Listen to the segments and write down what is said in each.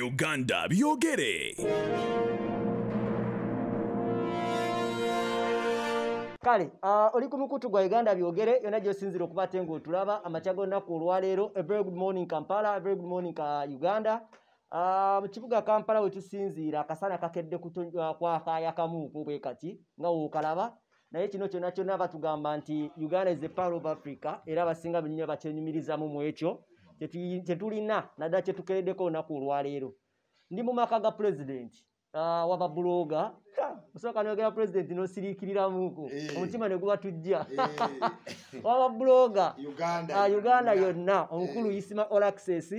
Uganda byogere kale uh, oli ku mukutu gwa uganda byogere yona gyosinzire okuba te ngaotulaba amakya gonaku olwaleero very good morning kampala very good morning ka uganda ah, mu uh, kibuga kampala wetusinziira akasana kakedde ah, kwakayakamuku bwe kati nga wookalaba naye kino kyona kyona batugamba nti uganda is the power of africa era abasinga bennyo bakyenyumirizamu mu ekyo chetulina nada chetukerede ko nakulwa lero ndi mu makaga president ah waba bloga musoka nyogera president no sirikirira muko eh. omutima ne kuba tujja eh. waba bloga uganda ah uganda yonna omukulu eh. isima all access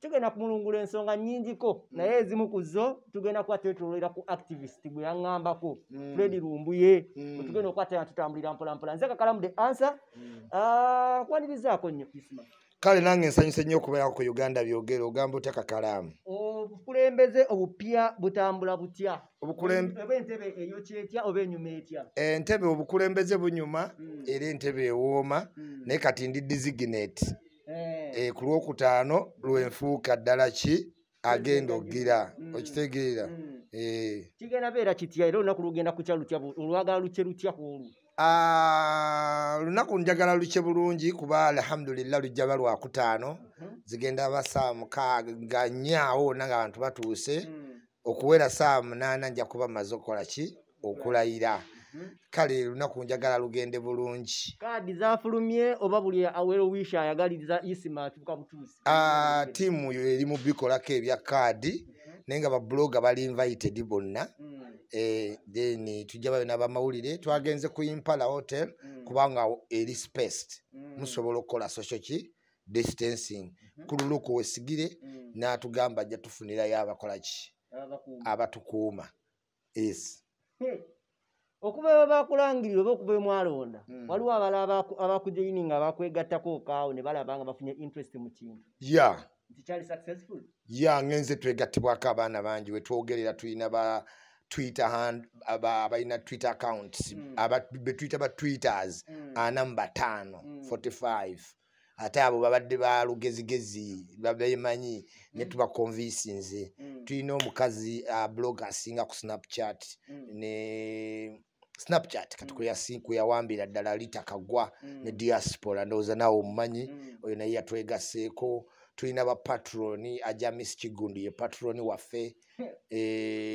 tugenda hmm. kumulungula ensonga nyingiko hmm. naye ezimu ku zo tugenda kwatetulira ku activist bwe yaŋŋambako mm. fred lumbuye mm. tugenda okwatea tutambulira mpolampola nze kakalamu the answer mm. uh, ah, kwanirizaako nnyo kale nange nsanyuse nnyo okubeerako ku uganda byogere ogamba otaka kalaamu obukulembeze obupya butambula butya obentebe eyokyetya oba enyuma etya entebe obukulembeze bunyuma hmm. era entebe ewooma hmm. naye kati ndi designate Eh, eh ku lwokutaano lwenfuuka ddala ki agenda oggira mm. okitegeera mm. eh. kigenda beera kitya era olunaku lugenda kukya lutya olwagala lukye lutya kuolwo Ah, lunaku njagala lukye bulungi kuba alhamdulillah lujja ba lwakutaano zigenda basaawa mukaga nyaawo wonna nga abantu batuuse hmm. okuwera saawa munaana nja kuba maze okukola ki okulayira hmm. kale lunaku njagala lugende bulungi kadi zafulumye oba buli awerowish ayagaliriza isima atuka butuusi ah, tiimu erimu bikolako ebya kaadi hmm. naye nga bablog bali invited bonna mm. e, then eh, tujabayo n'abamawulire twagenze ku impala hotel mm. kubanga eri spaced mm. musobola okukola social ki distancing mm-hmm. kululuku wesigire mm. n'atugamba ajja tufunirayo abakola ki abatukuuma es hmm. okubawo bakulangirira oba okuba mwalonda hmm. waliwo abala abakujaini nga bakwegattako okaawo ne balaba nga bafunye interest mu kintu ya ya ngenze twegattibwako abaana bangi wetwogerera tulina ba twitter hand abalina twitter accounts mm. betwitter ba twitters anamba tano 45 ate abo babadde balugezigezi babemanyi netubaconvincinze mm. mm. tulina omukazi ah, blog asinga ku snapchat ne snapchat kati kweyawambira ddala litakagwa ne diaspora ndowooza nawe omumanyi oyo naye yatwegaseeko tulina ba patroni aja miss kigundu ye patroni waffe e,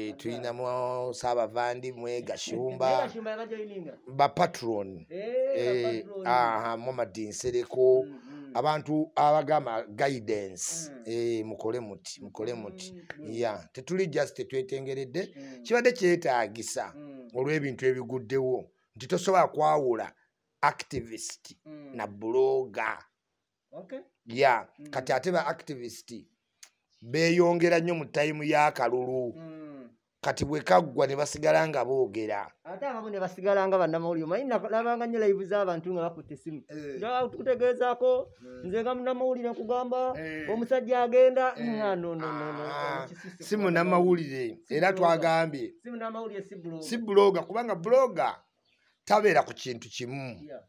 eh, tulinamu saabavandi mwegashumba bapatroni eh, eh, mwamadinsereko mm, mm. abantu abagamba guidance mm. e, mukole muti mukole muti mm. mm. ya yeah. tetuli just twetengeredde mm. kibadde kyetaagisa mm. olw'ebintu ebiguddewo nti tosobola kwawula activist mm. na bloga okay. ya yeah. mm. kati ate ba activist beeyongera nnyo mu tayimu y'akalulu mm. kati bwe kaggwa ne basigala nga boogera ate abamu ne basigala nga bannamawulire omanyi nalabanga nnyo laivu z'abantu nga bakutte essimu kutegeezaako eh. eh. nze nga munamawulire nkugamba eh. omusajja agenda ah, si munamawulire era twagambye si buloga kubanga buloga tabeera ku kintu kimu yeah.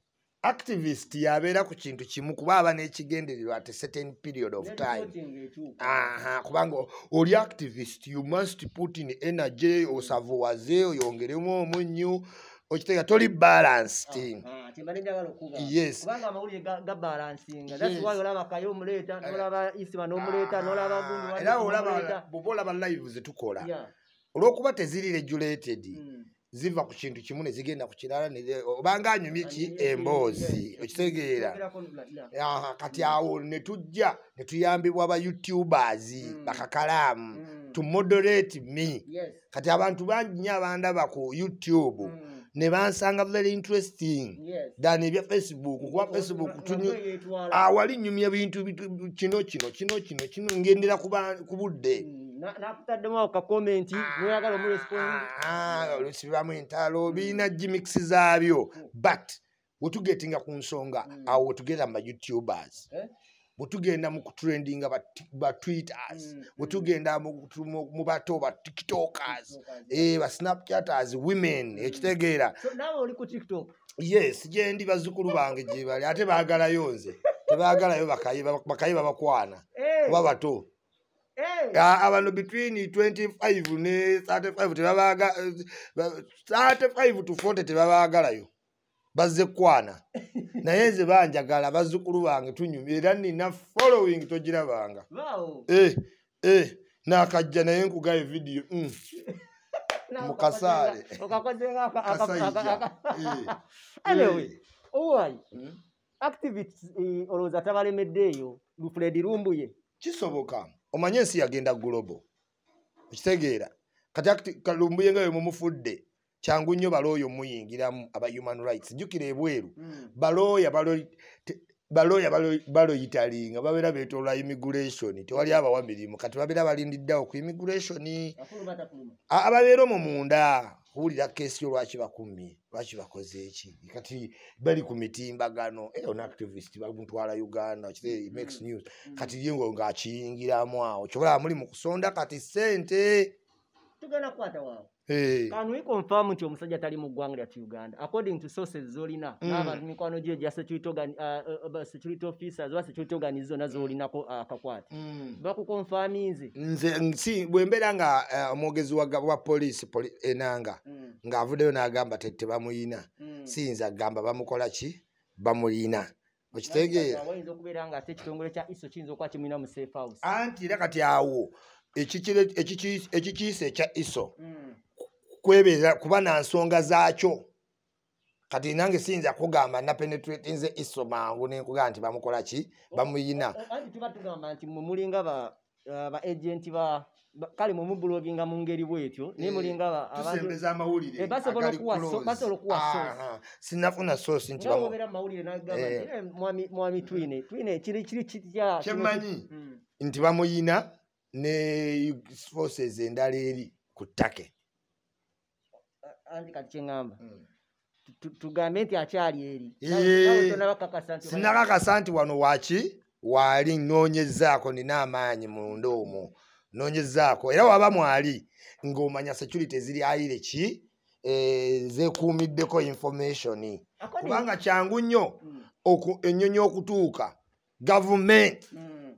activist yabeera ku kintu kimu kuba aba n'ekigendererwa ate certain period of time aha kubanga oli activist you must put in energy osavuwaze oyongeremu omunyu okitega toli balancedyesera olaba eh. ah, bwoba olaba live zetukola olw'okuba teziri regulated mm. ziva ku kintu kimu ne zigenda ku kirala obanga anyumyeki emboozi okitegeera kati awo ne tujja ne tuyambibwa ba youtubers hmm. bakakalaamu hmm. to moderate me kati abantu bangi nyo abandaba ku youtube hmm. ne bansanga very interesting dan ebya facebook kuba facebook awali ah, nyumya bintu kino kino kino kino kino ngendera ku budde nakutaddemu ako kakomenti nyagala ah, omulesponolusibamu ah, ah, entalo birina hmm. gimikisi zaabyo hmm. but wetugetinga ku nsonga hmm. awo wetugenda mubayoutubers eh? wetugenda mukutrendinga batwitters wetugenda mu bato ba tiktokers eh, basnapchatters women ekitegeera yes gyendi bazzukulu bange gyebali ate baagalayo nze tebaagalayo bakayi babakwana eh. oba bato abano between 25 ne 35 tebabaga 35 to 40 tebabaagalayo bazze kwana naye nze banjagala bazzukulu bange tunyumira era nina following togirabanga eh, eh, nakajja naye nkugaye vidiyo mm. mukasaale olowooza tabalemeddeeyo lufredi lumbuye kisoboka omanye ensi yagenda globo ekitegeera kati kalumbuye nga wemumufudde kyangu nnyo balooya omuyingiramu aba human rights jukira ebweru mm. balooya balooya baloyitalinga babeera betoolwa immigration tewali abawa mirimu kati babeera balindiddewo ku immigration ababeera omwo munda kuwulira kesi yo lwaki bakumi lwaki bakoze eki kati bali ku mitimbagano eyo eh, naactivist bamutwala uganda kir makes mm, news mm. kati yengo ngaakiyingiramu awo kyobola mulimu kusonda kati sente tugenda kukwata waawo kanwikonfa nti omusajja tali mu ggwanga lyatu uganda according to sources zolina mm. nabantu mikwano gye gya security uh, uh, uh, officers oba security organize zonna mm. zolinako akakwata mm. bakukonfaminze nze nsi bwembeera nga omwogezi wa polisi enanga ng'avuddeyo n'agamba tetebamuyina siyinza kgamba bamukola ki bamuyina okitegeeraayinza okubeera nga ate ekitongole kya iso kiyinza okuba kimuyina mu safe house anti era kati awo ekikiyisa ekya iso hmm. kwebeera kuba na nsonga zaakyo kati nange siyinza kugamba napenetrate nze iso mangu nenkugamba nti bamukola ki bamuyina baagenti eh, ba kale mumubuloginga mungeri bwetyo nayemulingabasinafuna sosi nmwami twine twine kiri kiri kitya kyemmanyi hmm. nti bamuyina ne forces endala eri ku ttake anti kati kyeŋamba hmm. tugambe nti akyali eri sinakakasa nti wano waki waali nonyezaako nina amaanyi munda omwo nonyezaako era waba mwali ngaomanya security eziri ayire ki zekumiddeko information kubanga kyangu nnyo hmm. enyonyi okutuuka gavumenti hmm.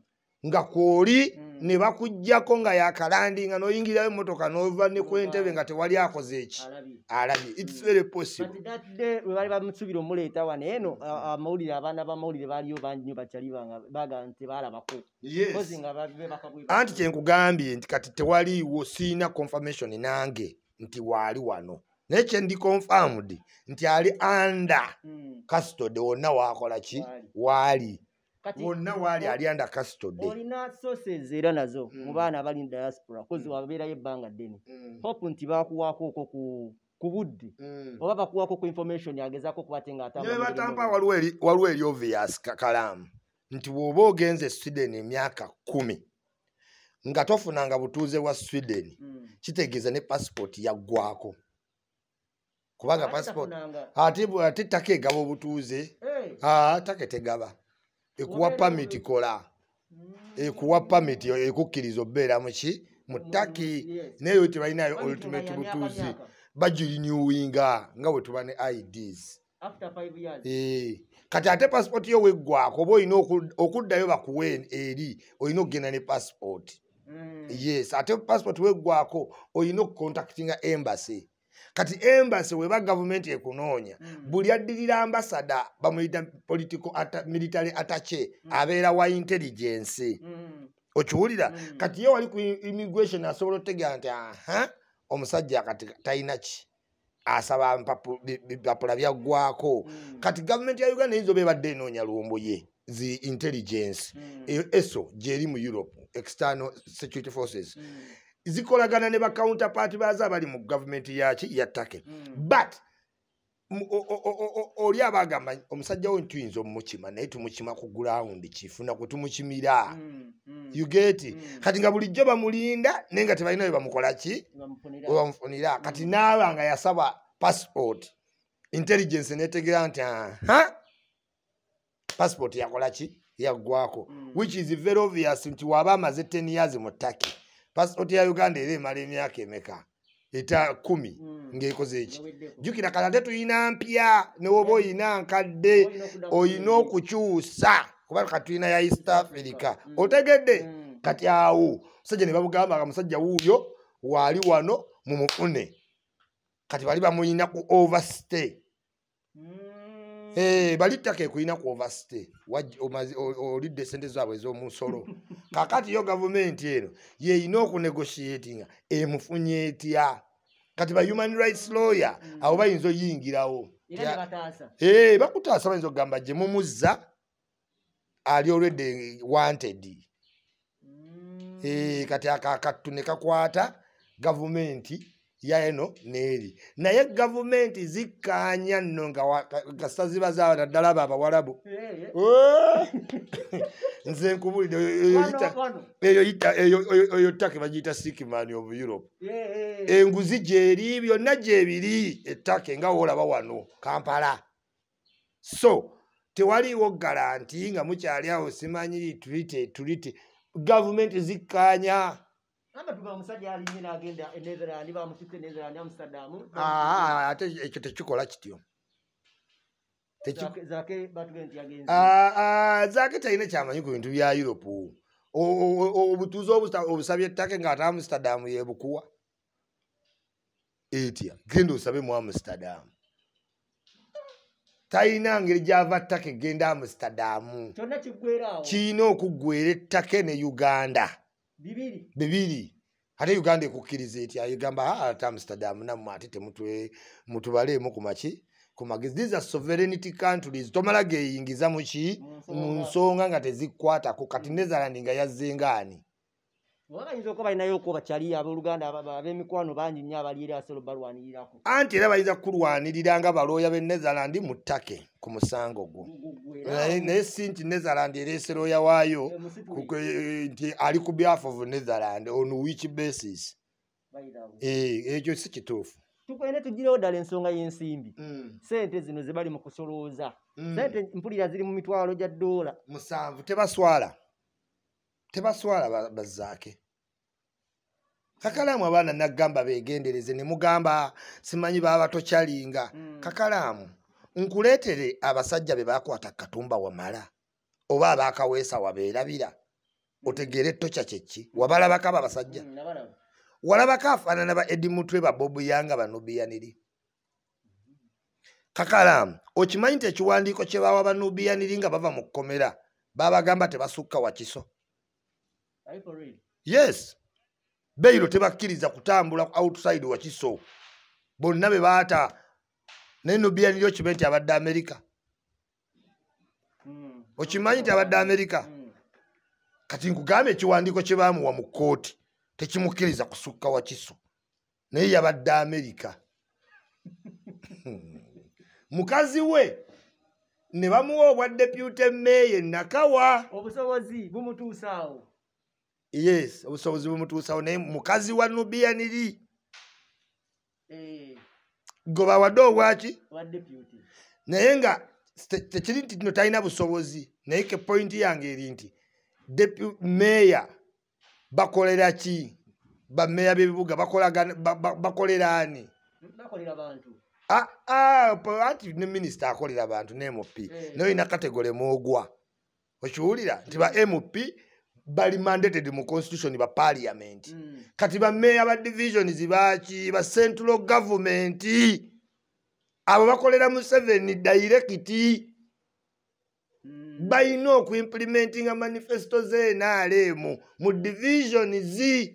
nga kwoli ne bakujjako nga yakalandinga noyingirirayo emotoka nova ne kwentebe nga tewali akoze eki alabyeanti kyenkugambye nti kati tewaliiwo siina confirmation nange nti waali wano naye kyendi confirmed nti ali under mm. castode wonna waakola ki waali, waali. wonna waali alyanda kasitodde olina soses era nazo mm. mu baana abali mu diaspora kozi mm. wabeerayo ebbanga ddene mm. hope nti bakuwaako oko ku ku budde oba bakuwaako ku information agezaako kubate ngaatebatampa waliwo eri ovias kakalaamu nti bw'oba ogenze sweden emyaka kumi nga tofunanga butuuze bwa sweden kitegeeza ne pasipooti yaggwako kubanga pasipooti ate ttaka egaba obutuuze taka tegaba ekuwa pamiti kola mm. ekuwa pamiti ekukkiriza obeera muki mutaki mm, naye oyo tebalinayo ultimate butuuzi bajirinyuwinga nga bwe tuba ne ids eh. kati ate passipooti yo weggwako oba olina okuddayo bakuwe eri olina okugenda ne passipooti mm. yes ate passipooti weggwako olina okukontaktinga embasy kati embassy weba gavumenti ekunoonya mm. buli addirira ambasada bamuyita political ata, military atache mm. abeera wa intelligence mm. okiwulira mm. kati ye wali ku immigration asobola otegeera nti aha omusajja kati talina ki asaba bipapula byaggwako mm. kati gavumenti ya uganda eyinza obaebadde enoonya lumbu ye the intelligence mm. eso gyeri mu europe external security forces mm. zikolagana ne bakountapaati baze abali mu gavumenti yaki ya take hmm. but oli aba agamba omusajja wo ntuyinza omumukima naye tumukima ku gurawundi kifuna kutumukimira hmm, hmm. ugeti kati nga bulijjo bamulinda naye nga tebalina we bamukolaki webamufunira kati naaba nga yasaba passport intelligence netegera nti passport yakolaki yaggwako which is very obvious nti waaba amaze 10 years mu turkey pasipoti ya uganda era emala emyaka emeka eta kumi hmm. ngaekoze eki jukira kalate tulina mpya newoba oyina nkadde oyina okukyusa kuba ka tulina ya east africa hmm. otegedde hmm. kati awo musajja ne babugamba nga musajja wuuyo waali wano mumufune kati bali bamuyina ku overstay Eh, balittaka ekulina ku ovasite olidde esente zaabwe ez'omusolo kakati yo gavumenti eno yeyina okunegotiatinga emufunye etya kati ba human rights lawyer mm. abo bayinza oyingirawo eh, bakutaasa bayinza okugamba gye mumuzza ali olwedde wanted mm. eh, kati akakattu ne kakwata gavumenti yaeno n'eri naye gavumenti zikkaanya nno ngakasita ziba zaaba naddala abo abawalabu nze nkubulidde eyo taki bagiyita sikimani of europe enguzi gyeri byonna gyebiri ettaka nga woolaba wano kampala so tewaliiwo galanti nga mukyali awo simanyiri tuliti tuliti gavumenti zikkaanya Ah, ah, ah, ate ekyo tekikola kityo zaake talina kyamanyi ku bintu bya europe obutuuze obusaba ettake nga ate amsterdam yebukuwa etya genda osabe mu amsterdam talina ngeri gyava ttake genda amsterdam kiyina okuggwera ettake ne uganda bibiri bibiri ate uganda ekukkiriza etya egamba ate ah, amsterdam nammwe ate temutwe mutubaleemu ku maki kumagezi these are sovereignity countries tomala geeyingiza muki mu nsonga nga tezikkwatako kati mm. netherland nga yazzengaani bayinza okubalinayo okuba kyali abooluganda ab'emikwano bangi nnyo abaliraasolo balwanirirako anti era bayinza kulwanirira nga balooya be netherland mu ttake ku musango gwo naye si nti netherland ereese looya waayo eh, eh, nti ali ku behalf of netherland on wich basis eh, ekyo si kituufu tukwende tugireho ddala ensonga y'ensimbi mm. sente zino ze bali mu kusolooza mm. sente mpulira ziri mu mitwalo gya ddoola musanvu tebaswala tebaswala bazaake kakalaamu abaana nagamba begendereze nemugamba simanyi baba tokyalinga mm. kakalaamu nkuleetere abasajja be bakwata katumba wamala oba abakaweesa wabeerabira mm. otegeere tokya kyeki wabalabako mm. aba basajja walabako afaanana ba edimutwe babobuyanga banubiyaniri kakalaamu okimanyi nti ekiwandiiko kyebawa banubiyaniri nga bava mu kkomera babagamba tebasukka wakiso yes beiro tebakkiriza kutambula outside wakiso bonna be baata naye nobianiryo kibe nti abadde amerika okimanyi nti abadde amerika hmm. hmm. kati nkugamba ekiwandiiko kye bamuwa mu kkooti tekimukkiriza kusukka wakiso naye yabadde amerika mukazi we ne bamuwa obwa deputy mmeeye nakawa obusobozi bumutuusaawo yes obusobozi bumutuusawo naye mukazi wa nubia niri eh. goba wadde obwaki naye nga tekiri nti no talina busobozi naye ke pointi yange eri nti meya bakolera ki bameya bebibuga bakolera ani anti ne minisita akolera bantu ne mp eh. naye olina kategole mwogwa okiwulira nti ba mp bali mandated mu constitution ba parliament mm. kati bameya ba divisions baki ba central government abo bakolera mu seven direct mm. bayina okuimplementinga manifesto zenaalemu mu divisions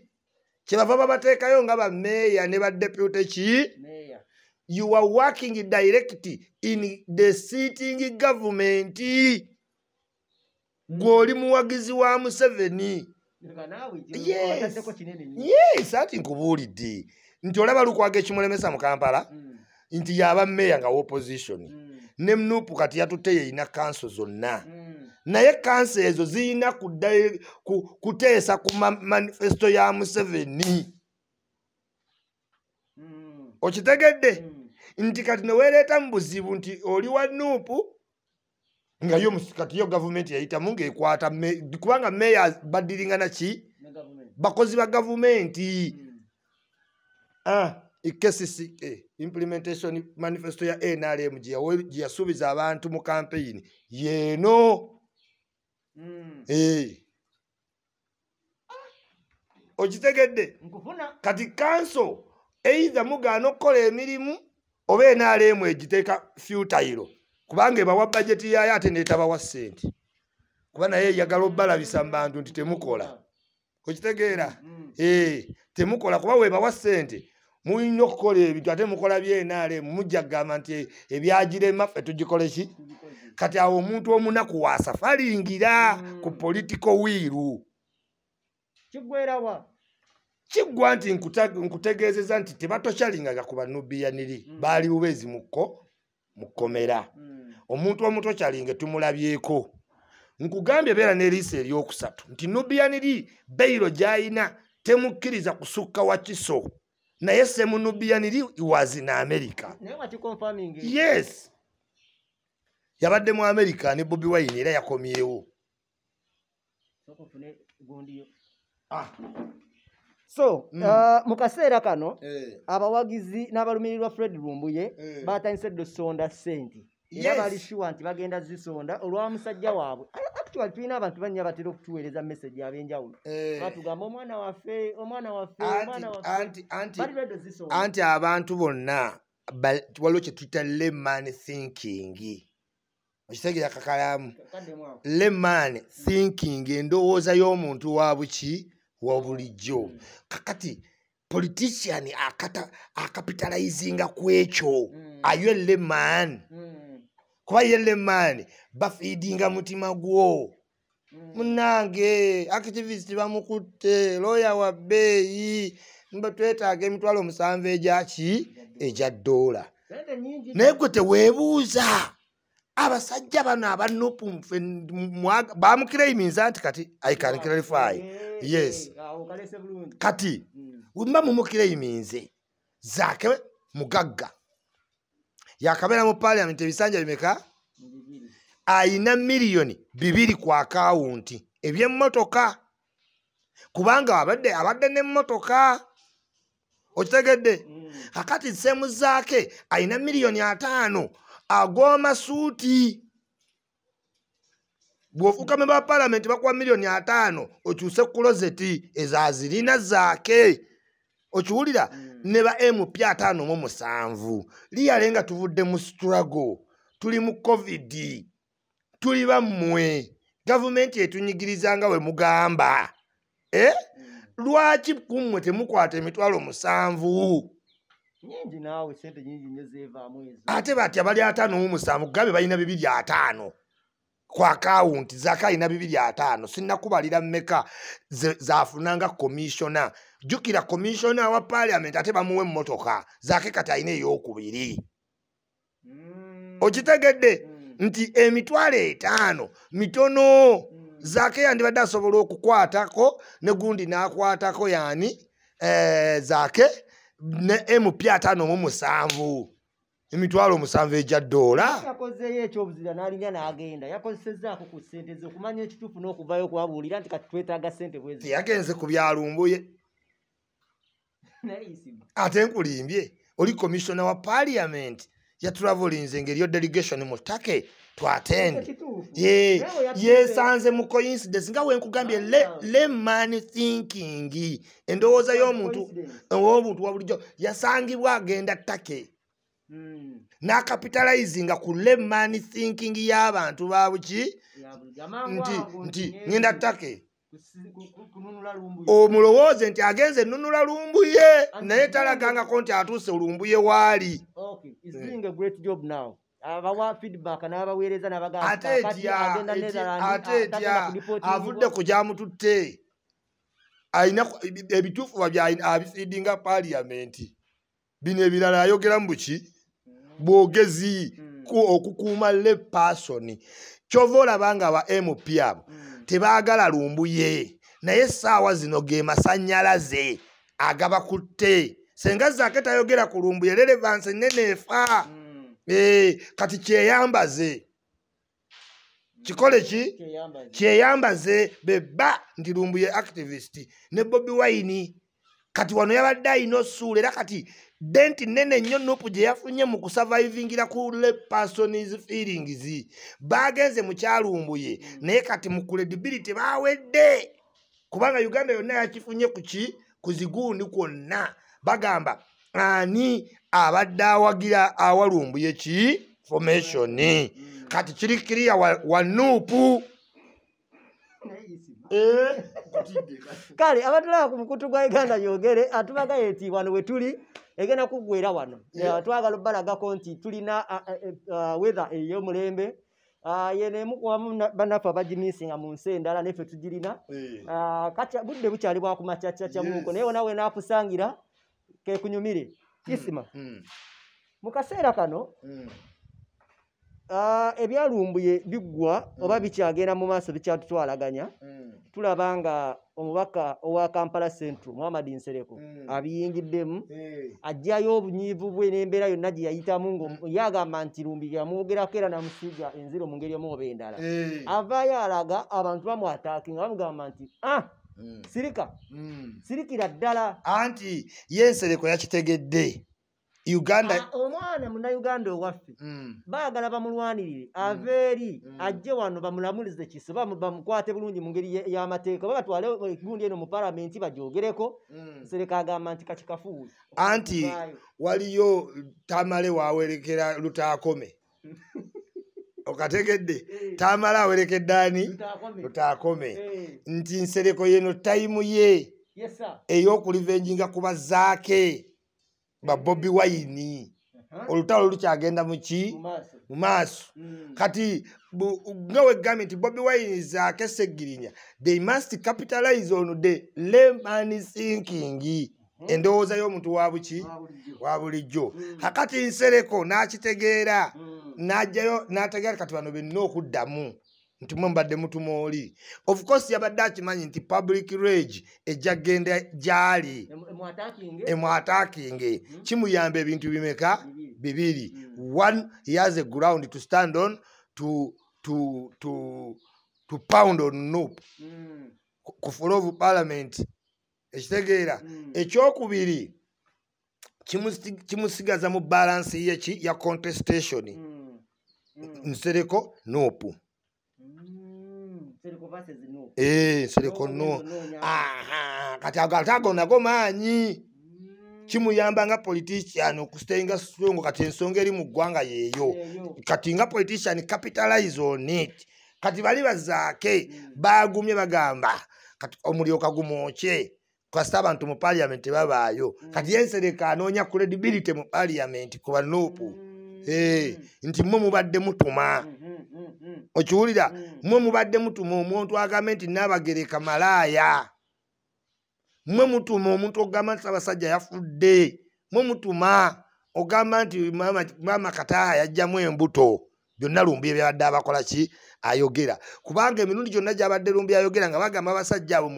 kyebava babateekayo nga bameya ne ba deputy ki you are working direct in the sitting government mm. Hmm. gw'oli muwagizi wa museveni ati nkubuulidde nti olaba lukwaga ekimulemesa mu kampala hmm. nti yaba meya nga woopositioni hmm. ne mnupu kati yatutte yeyina kanso zonna naye kanso ezo ziyina kuteesa ku manifesito ya museveni okitegedde nti kati neweereeta mu buzibu nti oli wa nupu nga yo musikati yo government yaita munge kwata me, kubanga mayor badiringa na chi bakozi ba government mm. ah ikesis eh, implementation manifesto ya NRM ya we ya subiza abantu mu campaign yeno mm. eh ojitegedde kati kanso either mugano kole emirimu obe NRM ejiteka futile kubanga ebawa bajeti yaayo ate netabawa ssente kuba naye eyagala obbalabisa mubantu nti temukola okitegeera mm. eh, temukola kuba webawa ssente mulina okukola ebintu ate mukola byenaale mujagamba nti ebyagirema ffe eh, tugikoleki kati awo omuntu omunaku wasafalingira ku mm. politico wiiru kiggwa nti nkutegezeza nti tebatokyalingaga ku banubiyaniri mm. baali bubezi mukko mukkomera omuntu omuto kyalinga tumulabyeko nkugambye beera neriisa eryokusatu nti nubiyaniri beiro gyayina temukkiriza kusukka wakiso naye semunubiyaniri iwazi na amerika yes yabadde mu amerika ne bobi wayini era yakomyewo ah. so mm. uh, mu kaseera kano eh. abawagizi n'abalumirirwa fred lumbuye eh. batanyisedde sonda senti era balisuwa nti bagenda zisonda olwa musajja ah. waabwe actually tulina abantu banya batera okutuweereza mesaje ab'enjawulo eh. batugamba omwana waffe omwana waffe anti abantu bonna waliwo kyetuyita leman thinking okitegeera kakalamu leman thinking endowooza y'omuntu wa buki wa bulijjo hmm. kakati politician akapitalizinga ku ekyo hmm. ayo leman mm. kubayelemaani bafiidinga mutima gwo mm. munange activist bamukutte looya wabbeeyi mba twetaaga emitwalo omusanvu egyaki egya doola naye gwe teweebuuza abasajja bano abanupu bamukireiminza nti kati i can ah, clarify yes kati mm. mba mumukireiminze zaake mugagga yakabeeramu paliamenti ebisanja bimeka ayina miliyoni bibiri ku akawunti ebyemmotoka kubanga abadde abadde nemmotoka okitegedde kakati mm. semuzaake ayina miliyoni ataano agomasuuti bwofuuka meba paliamenti bakuwa miliyoni ataano okyuse kulozeti ezazirina zaake okiwulira mm. ne ba mp ataano mu musanvu liyale nga tuvudde mu struggle tuli mu covid tuli bammwe gavumenti etunyigirizanga we mugamba e eh? lwaki kummwe temukwata emitwalo musanvu ate batya bali ataano mu musanvu gambe balina bibiri ataano ku akawunti zaka alina bibiri ataano sinnakubalira mmeka zafunanga komishona jukira komishona wa paliament ate bamuwe mmotoka zake kati alina eyokubiri hmm. okitegedde hmm. nti emitwalo etaano mitono hmm. zaake yandibadde asobola okukwatako ne gundi n'akwatako yaani eh, zaake ne mp ataano mu musanvu emitwalo omusanvu egya ddoola yakozeyo ekyobuzira n'alinya n'agenda yakozesezaako ku sente ze okumanya ekituufu n'okuvayo okwabuulira nti kati twetaaga sente bwe teyagenze ku byalumbuye ate nkulimbye oli komisiona wa paliamenti yatravolinze engeriyo delegation mu ttake twatende yesanze mu coincidence nga wenkugambye ah. leman thinking endowooza y'omuntu owobuntu wabulijjo yasangibwa agenda ttake n'akapitalizinga ku lemani thinking y'abantu babuki nti nti ŋenda ttake omulowooze nti agenze nunula lumbuye naye talagangako nti atuuse lumbuye waali eh. ate etya ate etya avudde kujamututte alina ebituufu abifiidinga paliyamenti bino ebirala ayogeramu buki bwogezi mm. okukuuma le pasoni kyova olaba nga ba mpr mm. tebaagala lumbuye naye essaawa zino ge masanyalaze agabakutte senga zaake tayogera ku lumbuye relevansi nene efa mm. eh, kati kyeyambaze kikole ki kyeyambaze beba nti lumbuye activist ne bobi waini kati wano yabadde ayina osuula era kati denti nene nnyo nupu gye yafunye mu kusurvivingira ku personis feelings bagenze mukyalumbuye naye kati mu credibility bawedde kubanga uganda yonna yakifunye kuki kuzigundi kwonna bagamba ani abadde awagira awalumbuye ki formation kati kiri kiriya wa nupu eh? kale abatulaba ku mukutu gwa uganda yogere atubagayo eti wano wetuli egenda kuggwera wano eh, twagala obalagako nti tulina e, wethe eyomulembe ah, yenemukwamu banaffe abagimisinga mu nsi endala naffe tugirina eh. ah, budde bukyali bwakumacacacamuko naye wonawe naakusangira kekunyumire hmm. kisima hmm. mu kaseera kano hmm. Ah, ebyalumbuye biggwa hmm. oba bikyagenda mu maaso bikyatutwalaganya hmm. tulaba nga omubaka owa kampala central muhammad nsereko hmm. abiyingiddemu ajjayo obunyiivu bwe n'embeera yonna gye yayitamu ngaoyagamba nti lumbi yamwogerako era namusijja enziro mungeri omu oba endala avaayo alaga abantu bamwataaki nga bamugamba nti ah, sirika sirikira ddala anti yensereko yakitegedde uganda omwana muna uganda owaffe hmm. baagala bamulwanirire hmm. ave eri hmm. ajje wano bamulamulize kiso bamukwate bulungi mu ngeri y'amateeka babatwale egundi eh, eno mu palamenti bajogereko sereka agamba nti kakikafuuzi anti waliyo tamale waawerekera lutaakome okategedde eh. tamale awerekedde ani lutaakome eh. nti nsereko yeno tayimu ye ey'okulivenjinga kubazaake ba Bobby Wine olutalo luchagenda muchi mumaso hmm. kati ngawe gamenti Bobby Wine za kesegirinya they must capitalize on the lemon sinking hmm. endowooza y'omuntu wabuki wabulijjo hmm. hakati nsereko n'akitegeera n'ajjayo n'ategeera kati bano benna okuddamu nti mwembadde mutuma oli of course yabadde akimanyi nti public rage ejagenda gyali emwatakinge hmm? kimuyamba ebintu bimeka bibiri hmm. one yas a ground to stand on to, to, to, to pound on noop hmm. ku floor of parliament ekitegeera ekyokubiri kimusigaza mu balansi yeki ya contestation nsereko noopu ee nsereko nno kati agatagonako maanyi mm. kimuyamba nga politician okustayinga strongo kati ensonga eri mu ggwanga yeeyo kati nga politician capitalize on it kati bali bazaake mm. bagumye bagamba kati omulyoka gumwokye kasite abantu mu paliament babaayo mm. kati yensereka anoonya credibility mu paliament kuba noopu eh, nti mwe mubadde mutuma Mm-hmm. okiwulira mm-hmm. mmwe mubadde mutuma omuntu agambe nti nabagereka malaaya mmwe mutuma omuntu ogamba nti sabasajja yafudde mmwe mutuma ogamba nti mama kataa yajjamu embuto byonna lumbi ebyabadde abakola ki ayogera kubanga emirundi gyonna gyabadde lumbi ayogera nga bagamba abasajja abo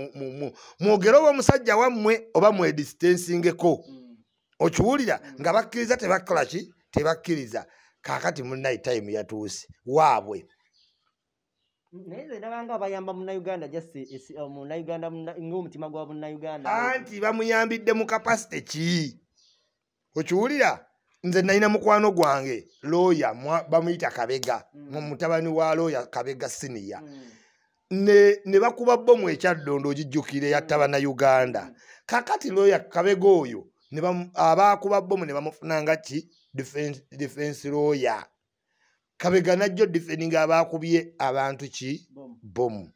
mwogere oba omusajja wammwe oba mwedistensingeko mm. okiwulira nga mm. bakkiriza tebakkola ki tebakkiriza kakati munnayi time yatuuse waabwe naye nze nabanga abayamba munnauganda eh, munauganda ngaomutima gwa bunnauganda anti bamuyambidde mu kapasite ki okiwulira nze nalina mukwano gwange loya bamuyita kabega mm. mutabani wa loya kabega siniya mm. ne bakuba bomu ekyaddondo ogijjukire yatta mm. bannauganda kakati loya kabega oyo abakuba bomu ne bamufunanga ki defense defense lawyer kabega najjo defending abakubye abantu ki bom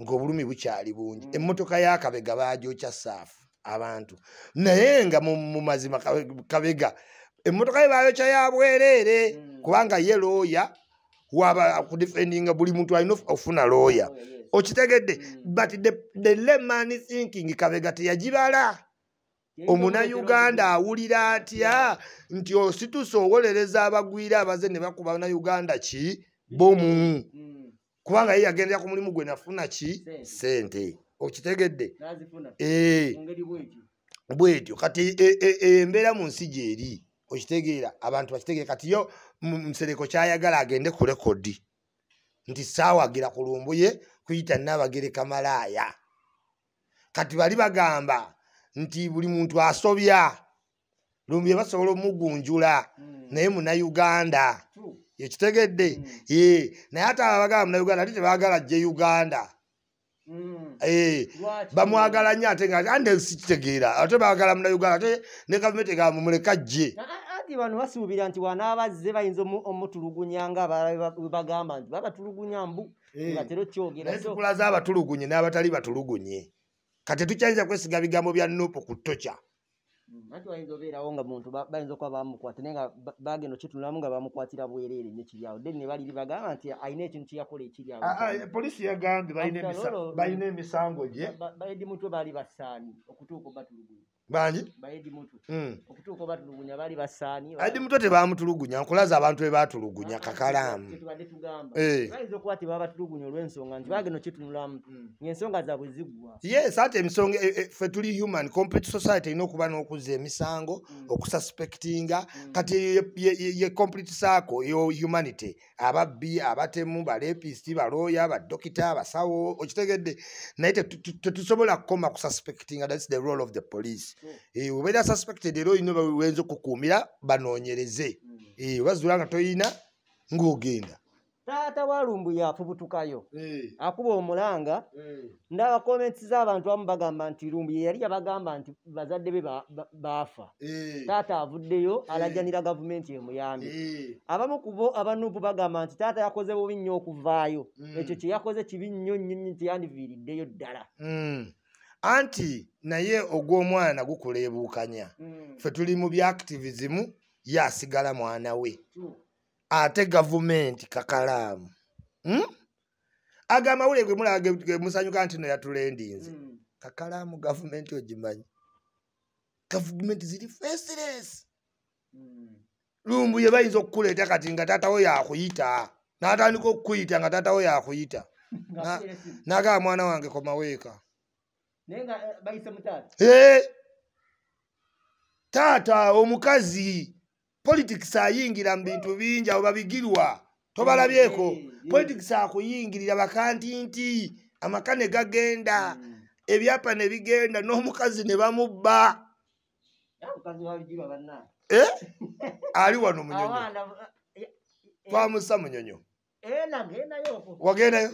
ngobulumi bukyali bungi mm. emmotoka ya kabega bajokya saafu abantu naye nga mu mazima kabega emmotoka ye bayokya yabwerere mm. kubanga ye looya kudefendinga buli muntu alina ofuna looya oh, okitegedde mm. but the, the leman thinking kabega teyagibala omunayuganda awulira atya nti ositusowolereza abagwira abaze ne bakuba nayuganda ki bomu mm. kubanga ye yagendera ku mulimu gwe nafuna ki sente okitegedde eh. bwetyo kati e, e, e, embeera mu nsi gyeri okitegeera abantu bakitegeere kati yo msereko kyayagala agende ku lekodi nti saawagira ku lumbuye kuyita naabagereka malaaya kati bali bagamba nti buli muntu asobya lumbye basobola omugunjula mm. naye munauganda yekitegedde mm. naye ate abagala munauganda ate tebagala je uganda mm. eh, bamwagala nyo ate ande sikitegeera ate bagala munauganda ate ne gavumenti egaa mumuleka jje bano basuubira nti wanaabazze bayinza omutulugunya nga abalabebagamba nti babatulugunya mbu eh. nga tero kyogeranaye tukulaza abatulugunye n'abatali batulugunye kati tukyayinza kwesiga bigambo bya nupu ku ttoca hmm, ati wayinza obeerawo nga muntu bayinza okuba bamukwata naye nga bagenda kitunulamu nga bamukwatira bwereere nekiryawo then nebaliri bagamba nti alina ekintu kyeyakola ekiryawo ah, ah, polisi yagambye balina emisango gye baedi mutwe baali basaani okutuuka obatulugulu bangi adi muto hmm. tebamutulugunya nkulaza abantu webatulugunya kakalamu eh. hmm. yes ate emisonga e, e, fe tuli human compete society erina okuba n'okuza emisango hmm. okususpectinga kati ye complete saako yo humanity ababbi abatemu balepisti baloya badokita abasawo okitegedde naye tetusobola kukoma kususpectinga thats the role of the police Eh, obeera suspected era olina oweyinza okukuumira banoonyereze obazuula hmm. eh, nga toyina ng'ogenda taata walumbuye afubutukayo eh. akuba omulanga ndaba comments z'abantu bamu bagamba nti lumbuye yali yabagamba nti bazadde be baafa taata avuddeyo alajanira gavumenti emuyambe abamu kubo abanubu bagamba nti taata yakoze bubi nnyo okuvaayo hmm. ekyo kye yakoze kibi nnyo nnyo nnyo teyandiviiriddeyo ddala hmm. anti naye ogw'omwana gukula ebuukanya hmm. ffe tuli mu byactivizimu yasigala mwana we ate gavumenti kakalaamu hmm? aga amawule ge mulaba gemusanyuka nti no yatulendinze hmm. kakalaamu gavumenti ogimanyi gavumenti ziri fesles lumbu yebayinza okukuleeta kati nga taatawo yakuyita n'atandika okukuyita nga taatawo yakuyita nagaba mwana wange komaweeka Nenga baise mutata. Eh. Tata eh! omukazi politics ayingira mbintu binja obabigirwa. Tobala byeko. Eh, eh, politics akuyingirira bakanti nti amakane gagenda. Mm. Ebyapa ne bigenda n'omukazi ne bamubba. Omukazi wabigirwa banna. Eh? Ali wano munyonyo. Kwa musa munyonyo. wagendayo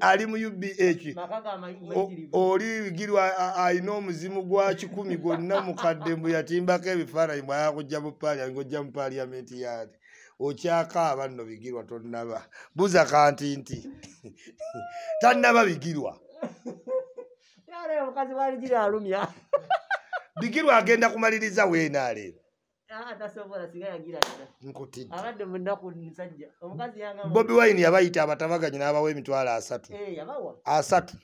ali mu ubh oli igirwa alina omuzimu gwa kikumi gwonna mukadde mbu yatimbako ebifaananyi bwayakujja mupaalinga mu paliamenti yaani okyakaaba nno bigirwa tonaba buza kanti nti tanaba bigirwa bigirwa agenda kumaliriza weenaleero Ah, abadde munaku musajja omukazi yanga bobi wine yabayita abatabaganyi n'abawa emitwalo asatu eh, asatu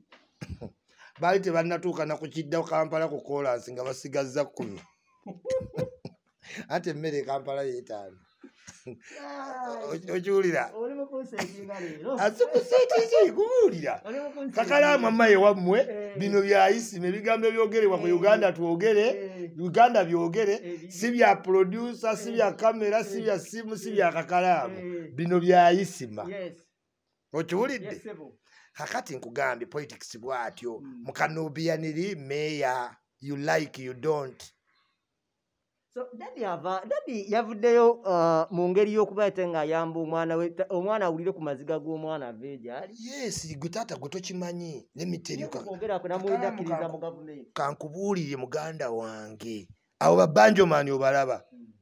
baali tebanatuukana ku kidda kampala ku kolansi nga basigaza kumi anti emmere e kampala yeetaano ojulira asukusaati ekyeikubuulira kakalaamu amaye wammwe bino byayisima ebigambo ebyogerebwa ku uganda twogere uganda byogere si bya producer si bya kamera si bya simu si bya kakalaamu bino byayisima okiwulidde kakati nkugambye politics bwatyo mukanobianiri meya you like you don't so dadi ava dadi yavuddeyo uh, mu ngeri y'okuba ate ng'ayamba omwana we omwana awulire ku maziga g'omwana avejali yes gwetaata gwe tokimanyi nemiteryokankubuulire ka, ka, ka, ka, ka, muganda wange abo babanjomani obalaba hmm.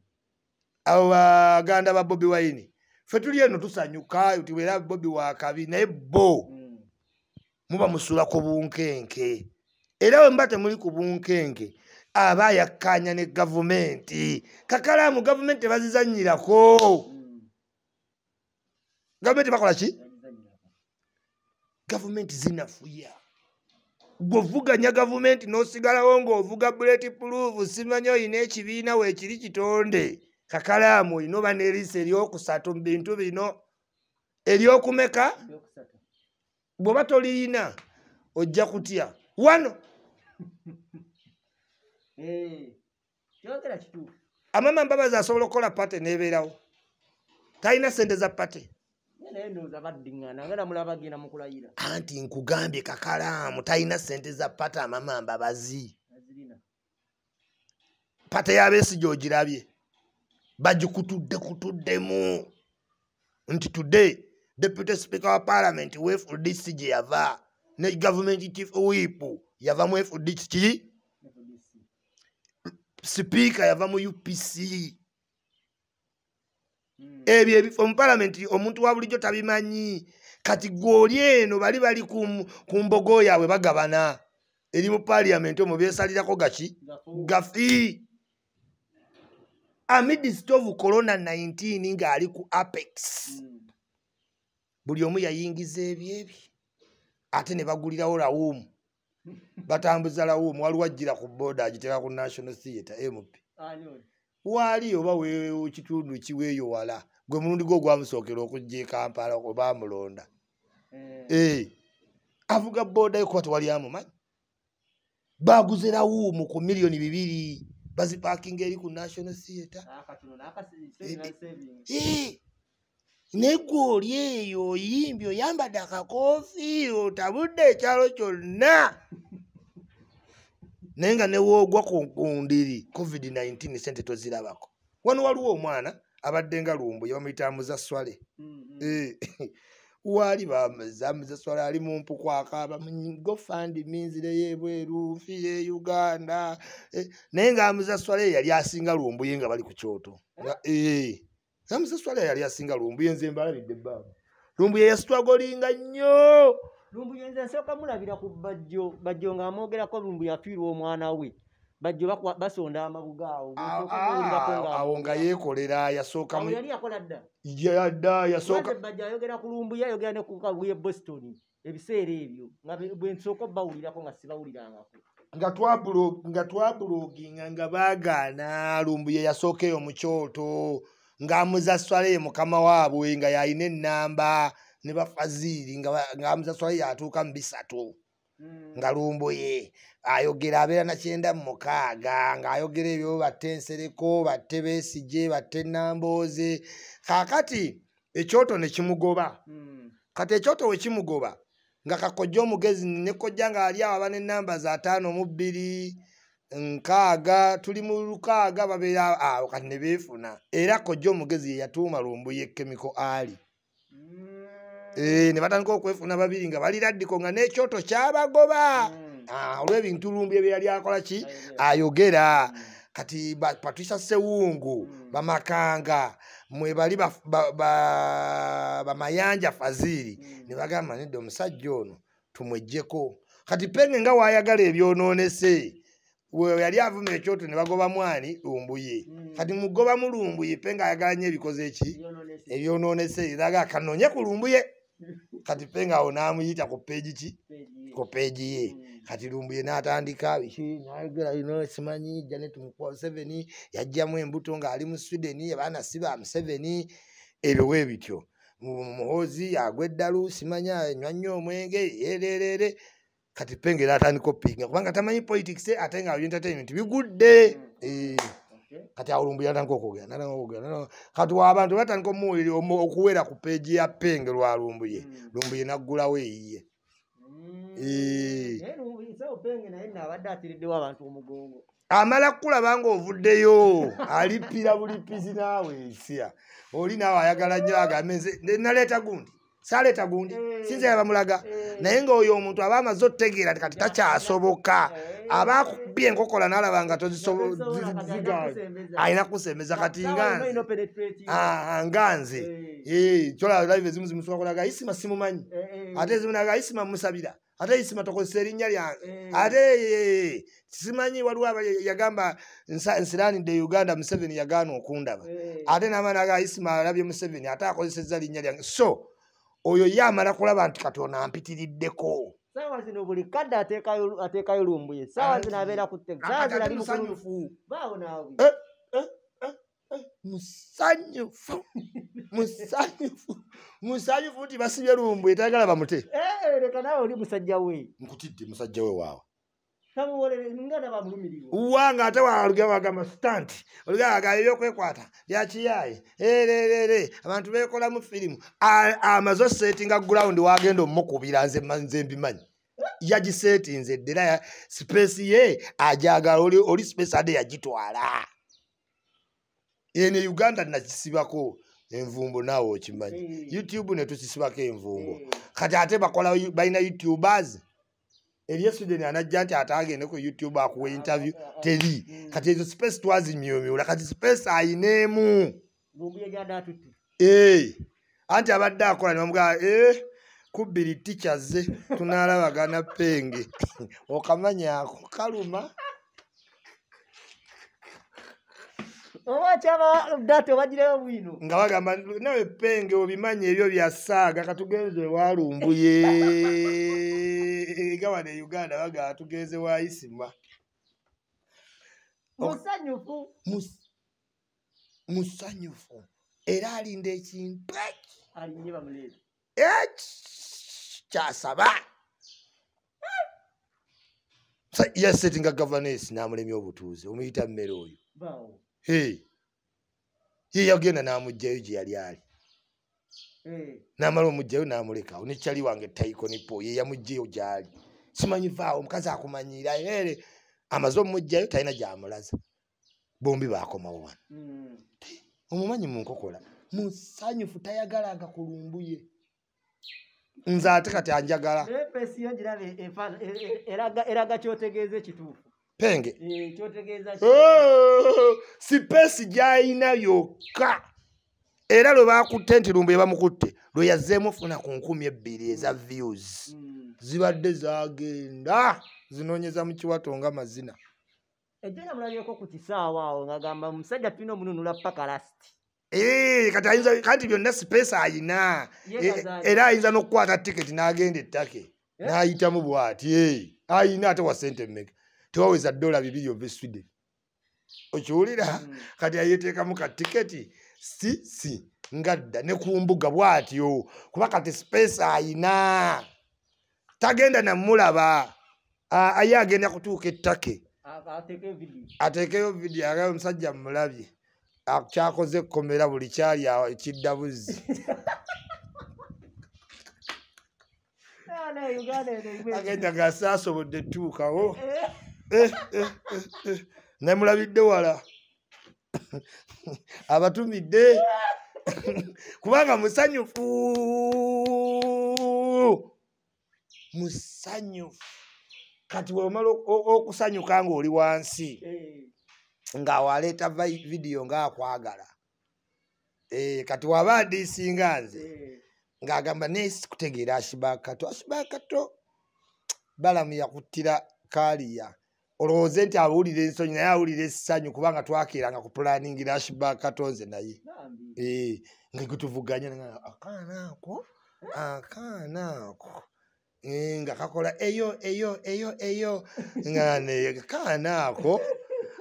abo baganda ba bobi waini fe tuli eno tusanyuka tiwera bobi wakabi naye bo hmm. muba musulaku bunkenke era we mba temuli ku bunkenke aba yakkaanya ne gavumenti kakalaamu gavumenti tebazizanyirako gavumenti bakola ki gavumenti zinafuya gwovuganya gavumenti n'osigalawo ng'ovuga buleti puluvu simanyi oyina ekibiina weekiri kitonde kakalaamu olina oba neriisa eryokusatu mu bintu bino eryokumeka bw'oba tolirina ojja kutya wano Eh. kyogera kituufu amama mbabazi asobola okukola pate neebeerawo talina sente za pate anti nkugambye kakalaamu talina sente za pate amama mbabazi pate yabeesijo ogirabye bagikutudde kutuddemu nti today deputy speaker wa parliament wfdc gye yava ne gavumenti chief whip yava mu fdc kiri sipiika yava mu upc hmm. ebyo ebifo mu palamenti omuntu wa bulijjo tabimanyi kati gwoli eno bali bali ku mbogo yaabwe bagabana eri mu paliamenti omwo byesalirako gaki gafi amidst of corona 19 ng'ali ku apex hmm. buli omu yayingiza ebyebi ate ne bagulirawo rawumu batambuza lawo omuwali wajjira ku boda agiteka ku national theatre mp ah, waali oba wekitundu kiweeyo wala gwe mulundi gwe ogwamusookera okujja ekampala obamulonda ee eh. eh, avuga booda yekuba tewali amumanyi baguze lawuumu ku miliyoni bibiri bazipaakinga eri ku national theatre ah, negoli eyo oyimbi oyambadde akakofiiro otabudde ekyalo kyonna naye nga newoogwa kundiri covid-19 sente tozirabako wano waliwo omwana abadde nga lumbu yamuyitamuzaswale mm-hmm. eh, wali bamuzamuzaswale ali mumpukwakaba gofandi minzireyebweru nfi ye uganda eh, naye ngaamuzaswale yali asinga lumbuye nga bali ku kyoto eh? namusaswala yali asinga lumbu yenze mbalabidde ebbaaba lumbu yeyasitwagolinga nnyo lumbu yenze nsooka mulabira ku bajjo bajjo ng'amwogerako lumbu yafiirwa omwana we bajjo basonda amabuga awoawo nga yeekolera yasookamuyadda yasookabajayogera ku lumbu yayogera nekukaguya boston ebiseera ebyo nga bwensooka obbawulirako nga sibawulirangako nga twabuloginga nga bagaana lumbuye yasookaeyo mu kyoto ng'amuza swaleye mukama waabwe nga yaayina ennamba ne bafaziiri ng'amuza swaleye atuuka mu bisatu hmm. nga lumbo ye ayogera abeera nakyenda mu mukaaga ng'ayogera ebyo batte ensereko batte besije batte ennambooze kaakati ekyoto ne kimugoba hmm. kati ekyoto we kimugoba nga kakojja omugezi ne kojja ng'ali awo aba n'ennamba za ataano mu bbiri nkaaga tuli mu lukaaga babeera awo kati ne beefuna era kojja omugezi yeyatuuma lumbu yekemiko ali mm. eh, ne batandika okwefuna babiri nga baliraddiko nga n'ekyoto kyabagoba mm. ah, olw'ebintu lumbu ebyeyali akola ki mm. ayogera kati patrisa sewungu bamakanga mwe bali bamayanja faziri ne bagamba nedde omusajja ono tumwejjeko kati penge nga waayagala ebyonoonese weyo yali avuma ekyoto ne bagoba mwani lumbuye mm. kati mugoba mu lumbuye pe ngaayagala nyo ebikoze eki ebyonoonese eraga kanonye ku lumbuye kati pe ngaawo n'amuyita ku peeji ki ku peeji ye mm. kati lumbuye n'atandika nayogera ino simanyi janet museveni yajjamu embuto ng'ali mu swideni abaana si ba museveni ebyowe bityo muhoozi agwa eddalu simanya nywa nnyo omwenge yeereereere kati pengera atandika opinga kubanga tamanyi politics e ate nga entertainment bigudde mm. eh, kati awulumbu yatandika okwogerakati wabantu batandika omuwuliri okuwera ku peji ya penge lwa lumbuye mm. lumbuye naggulawo eyiye mm. eh. amala kkulaba nga ovuddeyo alipira bulipizi naawe nsya oli naawe ayagala nnyo agambe nze nenaleeta gundi saleta gundi mm. sinza yabamulaga mm. naye ngaoyo omuntu aba amaze otegeera kati takyasoboka aba akubya enkokola n'alaba nga tozisobozigaali alina kusembeza kati nganze ah, ah, eh. kyolalaiva ezimu zimusuka kulaga isima simumanyi eh, eh. ate ezimunaga isima mumusabira ate isima tokozesa erinnya lyange ate simanyi waliwo aba yagamba nsiranidde uganda museveni yagaana okundaba ate n'amanaga isima alabye museveni ate akozeseza linnya lyange so oyo ye amala kulaba nti katonda ampitiriddeko sawa zino buli kadde ateekayo lumbuye sawa zino abeera kutemusanyufu baawo naawe eh, eh, eh, musanyufu musanyufu musanyufu nti basibye lumbuye tayagala bamute leka nawe oli musajja we nkutidde musajja we waawa wa ng'ate waalugewagamba sitanti olugewagala ebyokwekwata byakiyaayi ereerere abantu beekolamu firimu amaze osetinga gurawundi wagenda omukubira nze mbimanyi yagisetinze ddera sipeesi ye ajagala oli sipeesi ade yagitwala ene uganda nakisibako envumbo naawe okimanyi youtube netukisibako envumbo kati ate balina youtubers eryesudeni anajja nti ate agende ku youtube akuwa ah, interview ah, ah. teri hmm. kati ezo space twazimyomyula kati space ayineemu eh, anti abadde akola nibamuga eh, kubiri ticha ze tunalabagana penge okamanya ako kaluma omwakyama dat obagireyo bwino nga bagamba nawe penge obimanye ebyo byasaaga katugenze walumbuye egawana e uganda bagaba tugenze waisima musanyufu era alinda ekintu kyasaba yasetinga gavanesi namulemya obutuuzi omuyita mmere oyo ye yagenda namugjayo gyeyali ali namala omugjayo namulekawo nekyali wange taikonipo ye yamugjayo gyali simanyivaawo omukazi akumanyira ere amaze omugjayo talina gyamulaza bombi bakomawo wano hmm. omumanyi munkokola musanyufu tayagalanga kulumbuye nze ate kati anjagala e e, e, eraga kyotegeeza ekituufu penge oh, sipeesi gyayina yokka era lwe bakutte nti lumbe bamukutte lwe yazzeemu funa ku nkumi ebbiri eza mm. views mm. zibadde zagenda zinoonyeza mu kiwato nga mazina ejjenamulabyeko ku kisaawa awo ngagamba musajja tulina omununula pakalast eh, katikanti byonna sipeesi ayina eh, era ayinza n'okukwata tiketi n'agenda ettake eh? n'ayitamu bw'ati ayina ate wa sente mmeka tewaweza dola bibiri ove Sweden okiwulira mm. kati ayeteekamu ka tiketi si si ngadda ne ku mbuga bwatyo kuba kati space ayina tagenda namulaba aye agenda kutuuka ettake ateekeyo vidiyo aga omusajja mulabye kyakoze komera buli kyali awo ekiddabuzi ah, agenda ngaasaasobodde ttuukawo eh? nemulabidde wala abatumidde kubanga musanyufu musanyufu kati wemala okusanyuka ngaoli wansi nga waleeta vidiyo ngaakwagala eh, kati waba adiisinga nze ngaagamba nekutegeera ashibakato ashibakato balamu yakuttira kaaliya olowooze nti awulire ensonyi naye awulire essanyu kubanga twakeranga ku planning rashba katonze naye eh, nga getuvuganya akaanaako akaana ako eh, nga kakola eyo eyo eyo eyo nga nekaana ako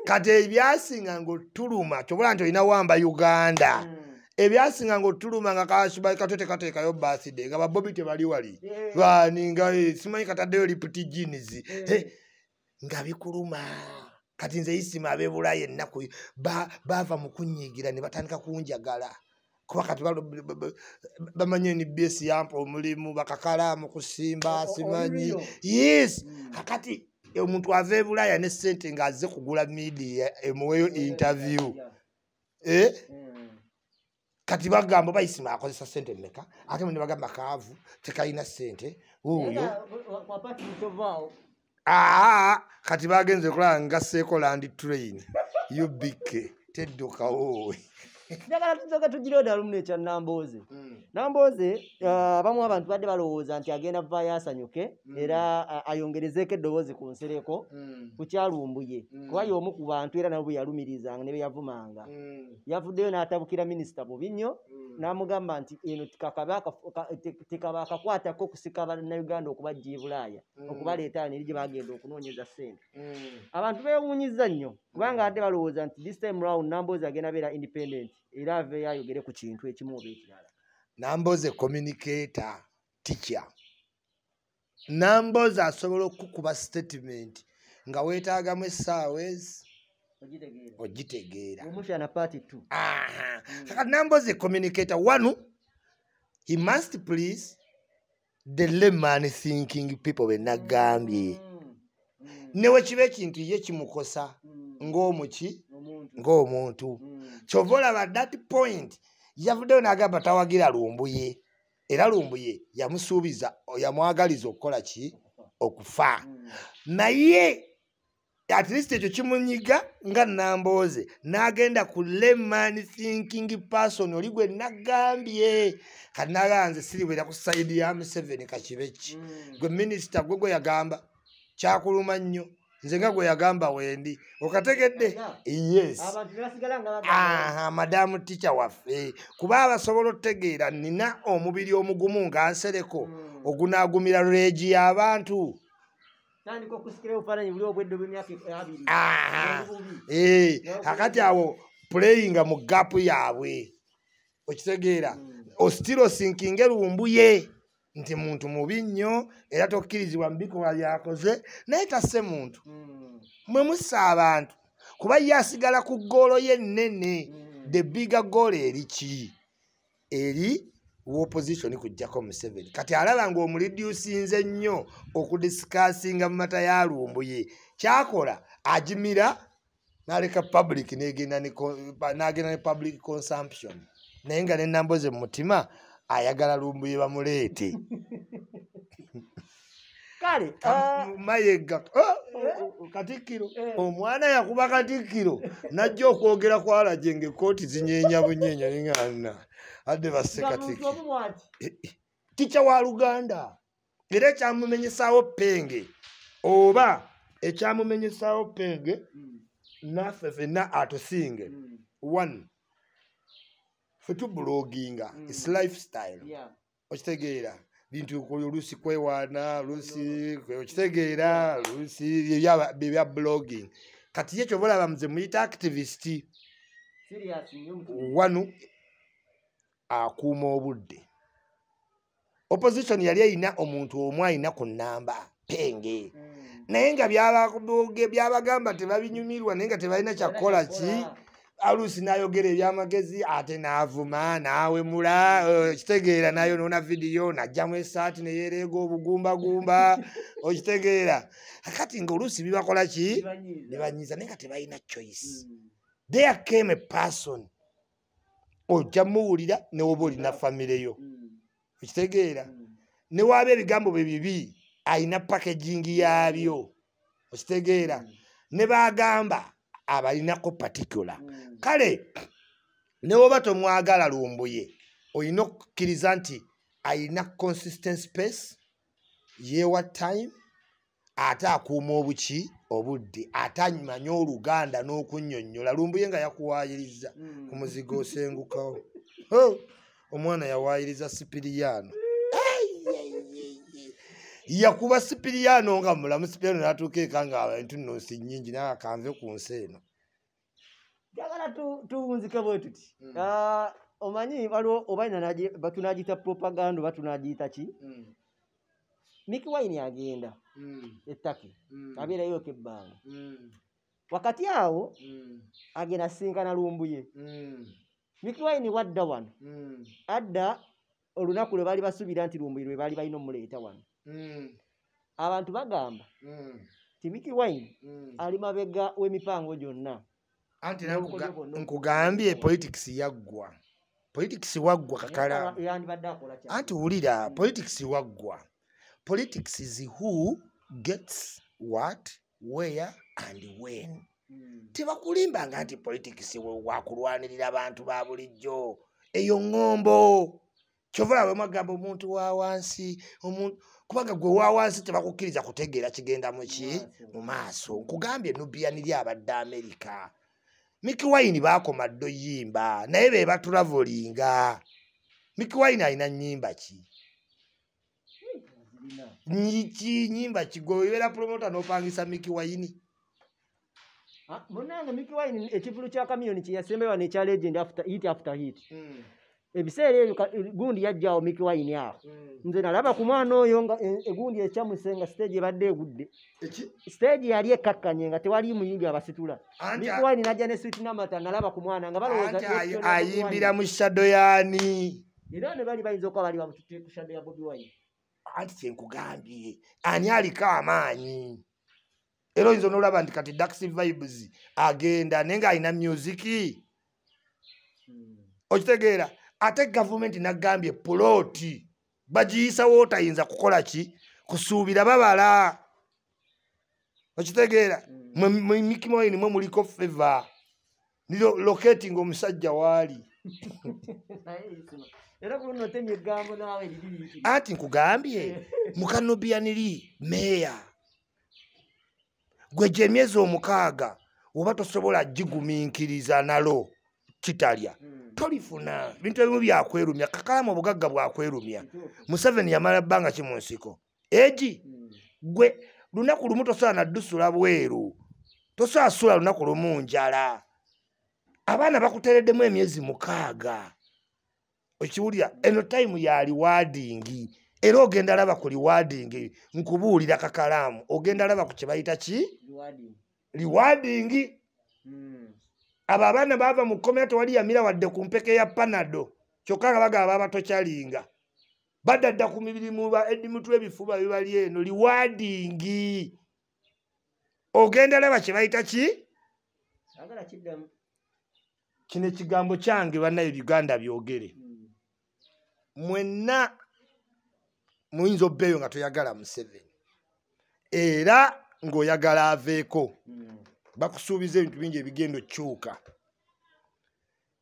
kati ebyasinga nga otuluma kyobola nti olina wamba uganda hmm. ebyasinga nga otuluma nga kashuba katetekateekayo baasidde nga babobi tebali wali baninga eh. simanyi kataddeyo lipiti jinizi nga bikuluma kati nze isima abebulaya ennaku ba, bava mukunyigira ne batandika kunjagala kuba kati bamanye ni bs yampa omulimu bakakala mukusimba simanyi yes akati omuntu ava ebulaya ne sente ngaaze kugula midiya emuweyo interview e kati bagamba bayisima akozesa sente meka ate mune bagamba kaavu tekalina sente wuuyo aa kati bagenze okulaba ngasseeko land train ubike teddukawo njagala tusoke tugirooda olumu nekya namboze hmm. namboze uh, abamu abantu badde balowooza nti agenda vaayo asanyuke hmm. era uh, ayongerezeeko eddoboozi ku nsereko hmm. kukyalumbuye kuba yoomu ku bantu era nabo bwe yalumirizanga ne be yavumanga yavuddeyo n'atabukira minisita bubi nnyo n'amugamba nti eno tekabaakakwatako okusika bannayuganda okubajja e bulaaya okubaleetaa neri gye bagenda okunoonyeza ssente abantu beewuunyiza nnyo kubanga ate balowooza nti this time round nambozi agenda abeera independent era aveeyo ayogere ku kintu ekimu oba ekirala nambozi communicato tiacher nambozi asobola okukuba statement nga weetaagamu essaawa ezi ogitegeera hmm. nambozi communicato wanu he must please the leman thinking people benagambye mm. mm. newekiba ekintu ye kimukosa mm. ng'omuki ng'omuntu hmm. kyova olaba that point yavuddeyo n'agamba tawagira lumbuye era lumbuye yamusuubiza yamwagaliza okukola ki okufa hmm. naye at least ekyo kimunyiga nga nambooze n'agenda ku leman thinking person oli gwe nagambye kati nagaanze siribwera ku saidi ya museveni kakibeki hmm. gwe minisita gwe gwe yagamba kyakuluma nnyo nze nga gwe yagamba wendi okategedde yes madamu ticha waffe kuba abasobola otutegeera nina omubiri omugumu nga nsereko hmm. ogunaagumira leegi y'abantu e-, eh, akati awo pulayinga mu gapu yaabwe okitegeera hmm. ositiro sinkinga erumbu ye nti muntu mubi nnyo era tokkirizibwa mubikolwa byakoze naye tasse muntu mm. mwe musa abantu kuba ye asigala ku ggoolo ye nnene mm. the biga goolo eriki eri woopositon kujjako museveni kati alaba nga omuridusinze nnyo okudisikasinga mu mata ya lumbu ye kyakola ajimira naleka public nagenda ne public consumption naye nga nenambo ze mu mutima ayagala lumbuye bamuleete kale ah, mayega ah, oh, eh, oh, oh, katikkiro eh. omwana yakuba katikkiro najja okwogera kwalaje nga ekooti zinyeenya bunyeenya niŋaana adde basse katikkiro ticya eh, wa luganda era ekyamumenyesaawo penge oba ekyamumenyesaawo penge hmm. naffe fenna atusinge hmm. one fetubuloginga mm. islifestyle yeah. okitegeera bintu olusi kwewaana lusi okitegeera lusi byebya blogging kati ye kyobaolaba muze muyita activist wanu akuuma obudde opposition yali ayina omuntu omu ayina ku namba penge mm. naye nga byabagamba tebabinyumirwa naye nga tebalina kyakukola ki aluusi n'ayogera ebyamagezi ate n'avuma naawe mula eh, okitegeera nayo noona vidiyo najjamu esaati neyereega obugumbagumba okitegeera kati ngaoluusi bibakola ki nebanyiiza naye nga tebalina choice hmm. thee came a person ojja muwulira newoba olina famireyo hmm. okitegeera hmm. newaaba ebigambo bwe bibi ayina packaging yaabyo okitegeera ne bagamba abalinako particular mm. kale newoba tomwagala lumbuye olina okukkiriza nti ayina consistent space yewa time ate akuuma obuki obudde ate amanye oluganda n'okunyonnyola lumbuye nga yakuwayiriza ku hmm. muzigo osengukawo omwana yawayiriza sipiriyano yakuba sipiriyano nga mulamu sipiriyano natuuka eka nga abantu nonsi nyingi nakanve ku nsi eno njagala tuwunzike bwe tuti hmm. omanyi waliwo obatunagita propaganda oba tunagiyita ki hmm. miki waini agenda hmm. ettaki abeerayo e ko ebbanga wakati awo agenda asinkana lumbuye miki waini wadda wano adda olunaku lwe baali basuubira nti lumbuye lwe baali balina omuleeta wano abantu bagamba ti miki waini ali mabega w'emipango gyonna anti nkugambye politics yaggwa politics waggwa kakala anti wulira hmm. politics waggwa politics is who gets what where and when hmm. tebakulimbanga nti politics wakulwanirira abantu ba bulijjo eyo ngombo kyovulabwemu agamba omuntu wawansi kubanga gwe wawansi tebakukkiriza kutegeera kigenda muki mu maaso nkugambye nubianiri abadde amerika miki wayini baakoma ddo yimba naye be batulavulinga miki wayini alina nyimba ki ki nyimba ki gwe webeera promota n'opangisa miki wayini ah, munange miki wayini ekivulu kya kamiyoni kyeyasembewa nekya legend after hit after hit mm. ebiseera ebyo gundi yajjawo mikiwaini awo hmm. nze nalaba ku mwana oyo nga e, egundi ekyamuse nga siteegi ebadde egudde siteegi yali ekkakkanye nga tewali muyimbi abasitula mikiwaini najja ne swit namata nalaba ku mwana nga balowoozaayimbira mu shadoyani era ne bali bayinza okuba bali bamutute ku shado ya bobi waini anti kyenkugambye ani aliko amaanyi era oyinza nolaba nti kati dax vibes agenda naye nga alina musiki hmm. okitegeera hmm. ate government nagambye ploti bagiyisa wotayinza kukola ki kusuubira babala okitegeera mm. mikimoini mwe muliko feva ni locating omusajja waali anti nkugambye mukanobianiri meya gwe gyemyezi omukaaga oba tosobola giguminkiriza nalo kitalya hmm. tolifuna bintu ebimu byakwerumya kakala mu bugagga bwakwerumya museveni yamala bbanga ki mu nsiko egi hmm. gwe lunaku lumu tosala naddusula bweru tosaasula lunaku lumu njala abaana bakuteereddemu emyezi mukaaga okiwulira eno tayimu yali waadingi era ogenda laba ku liwaadingi nkubuulira kakalaamu ogenda laba ku kye bayita ki liwaadingi abo abaana baava mu kkomera tewali yamira wadde ku mpeke ya panado kyokka nga bagaba babatokyalinga badadda ku mibiri muba edimutu ebifuba bibali eno liwadingi ogenda laba kyebayita ki kino ekigambo kyange banayo uganda byogere mwenna muyinza obbeeyo nga toyagala museveni era ng'oyagala aveeko hmm. bakusuubiza ebintu bingi ebigenda okkyuka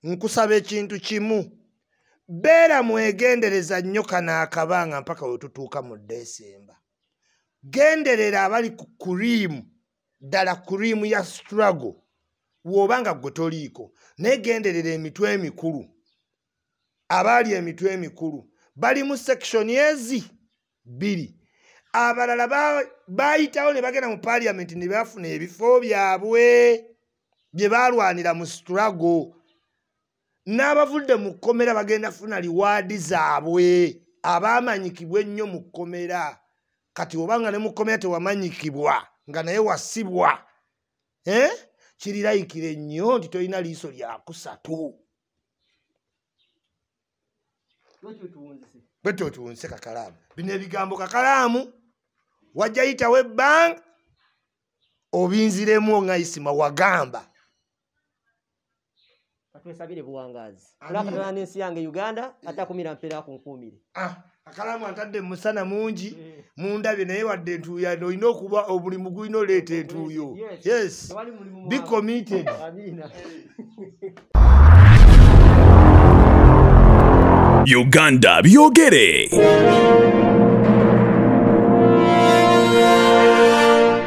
nkusaba ekintu kimu beera mwegendereza nnyo kana akabanga mpaka wetutuuka mu desemba genderera abali ku kuriimu ddala kuriimu ya struggle woobanga gwe toliiko negenderera emitwe emikulu abaali emitwe emikulu bali mu sectioni ezi bbiri abalala bayitawo ba ne bagenda mu paliamenti ne bafuna ebifo byabwe bye baalwanira mu struggle n'abavudde mu kkomera bagenda funa liwaadi zaabwe abaamanyikibwa ennyo mu kkomera kati obanga ne mu kkomera tewamanyikibwa nga naye wasibwa eh? kirirayikira ennyo nti tolina liiso lya kusatu bwetyo tuwunze kakalaamu bino ebigambo kakalaamu wajja yitawo ebbanga obinziremu ongaisima wagamba katwesabire buwangazi olakatala nensi yange uganda atakumira mpera kunkumire ah, akalamu antadde mumusana mungi mm. mundabye naye wadde entuuyo olina okuba omulimu gulina oleeta entuuyo yes be committed uganda byogere yes.